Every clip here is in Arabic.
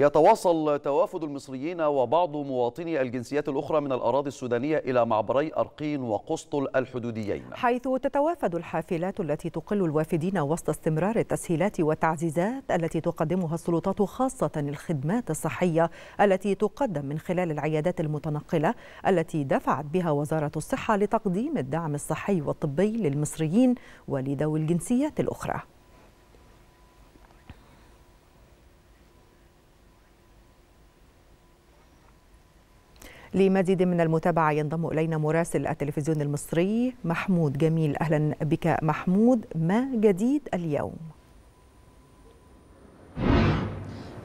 يتواصل توافد المصريين وبعض مواطني الجنسيات الأخرى من الأراضي السودانية إلى معبري أرقين وقسطل الحدوديين حيث تتوافد الحافلات التي تقل الوافدين وسط استمرار التسهيلات والتعزيزات التي تقدمها السلطات خاصة الخدمات الصحية التي تقدم من خلال العيادات المتنقلة التي دفعت بها وزارة الصحة لتقديم الدعم الصحي والطبي للمصريين ولذوي الجنسيات الأخرى لمزيد من المتابعة ينضم إلينا مراسل التلفزيون المصري محمود جميل أهلا بك محمود ما جديد اليوم؟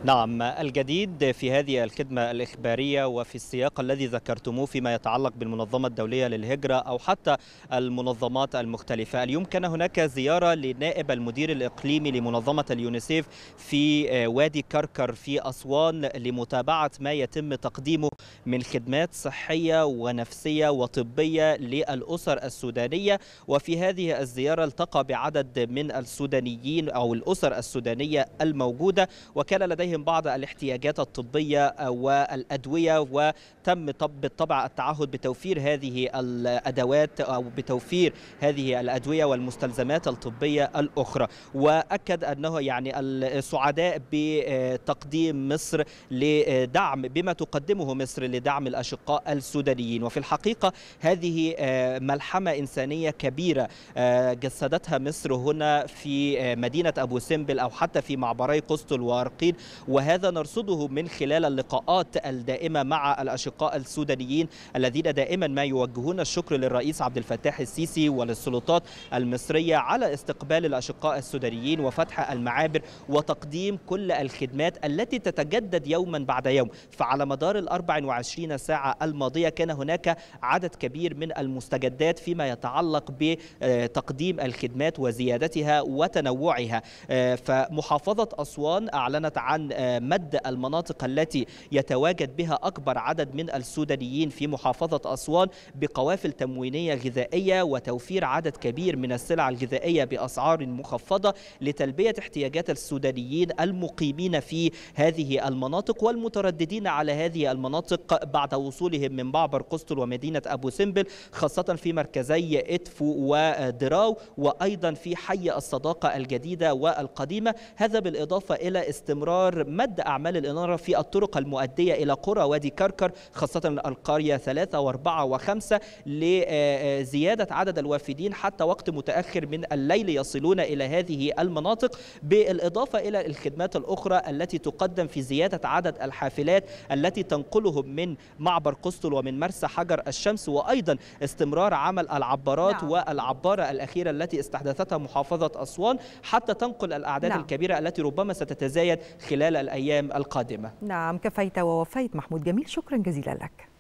نعم الجديد في هذه الخدمة الإخبارية وفي السياق الذي ذكرتموه فيما يتعلق بالمنظمة الدولية للهجرة أو حتى المنظمات المختلفة اليوم كان هناك زيارة لنائب المدير الإقليمي لمنظمة اليونيسيف في آه، وادي كركر في أسوان لمتابعة ما يتم تقديمه من خدمات صحية ونفسية وطبية للأسر السودانية وفي هذه الزيارة التقى بعدد من السودانيين أو الأسر السودانية الموجودة وكان لديه لديهم بعض الاحتياجات الطبية والأدوية وتم بالطبع التعهد بتوفير هذه الأدوات أو بتوفير هذه الأدوية والمستلزمات الطبية الأخرى وأكد أنه يعني السعداء بتقديم مصر لدعم بما تقدمه مصر لدعم الأشقاء السودانيين وفي الحقيقة هذه آه، ملحمة إنسانية كبيرة آه، جسدتها مصر هنا في آه، مدينة أبو سمبل أو حتى في معبري قسطل وأرقين وهذا نرصده من خلال اللقاءات الدائمة مع الأشقاء السودانيين الذين دائما ما يوجهون الشكر للرئيس عبد الفتاح السيسي وللسلطات المصرية على استقبال الأشقاء السودانيين وفتح المعابر وتقديم كل الخدمات التي تتجدد يوما بعد يوم فعلى مدار ال 24 ساعة الماضية كان هناك عدد كبير من المستجدات فيما يتعلق بتقديم الخدمات وزيادتها وتنوعها آه، فمحافظة أسوان أعلنت عن مد المناطق التي يتواجد بها أكبر عدد من السودانيين في محافظة أسوان بقوافل تموينية غذائية وتوفير عدد كبير من السلع الغذائية بأسعار مخفضة لتلبية احتياجات السودانيين المقيمين في هذه المناطق والمترددين على هذه المناطق بعد وصولهم من معبر قسطل ومدينة أبو سمبل خاصة في مركزي إدفو ودراو وأيضا في حي الصداقة الجديدة والقديمة هذا بالإضافة إلى استمرار مستمر مد أعمال الإنارة في الطرق المؤدية إلى قرى وادي كركر خاصة القرية ثلاثة وأربعة وخمسة لزيادة عدد الوافدين حتى وقت متأخر من الليل يصلون إلى هذه المناطق بالإضافة إلى الخدمات الأخرى التي تقدم في زيادة عدد الحافلات التي تنقلهم من معبر قسطل ومن مرسى حجر الشمس وأيضا استمرار عمل العبارات نعم. والعبارة الأخيرة التي استحدثتها محافظة أسوان حتى تنقل الأعداد نعم. الكبيرة التي ربما ستتزايد خلال خلال الأيام القادمة نعم كفيت ووفيت محمود جميل شكرا جزيلا لك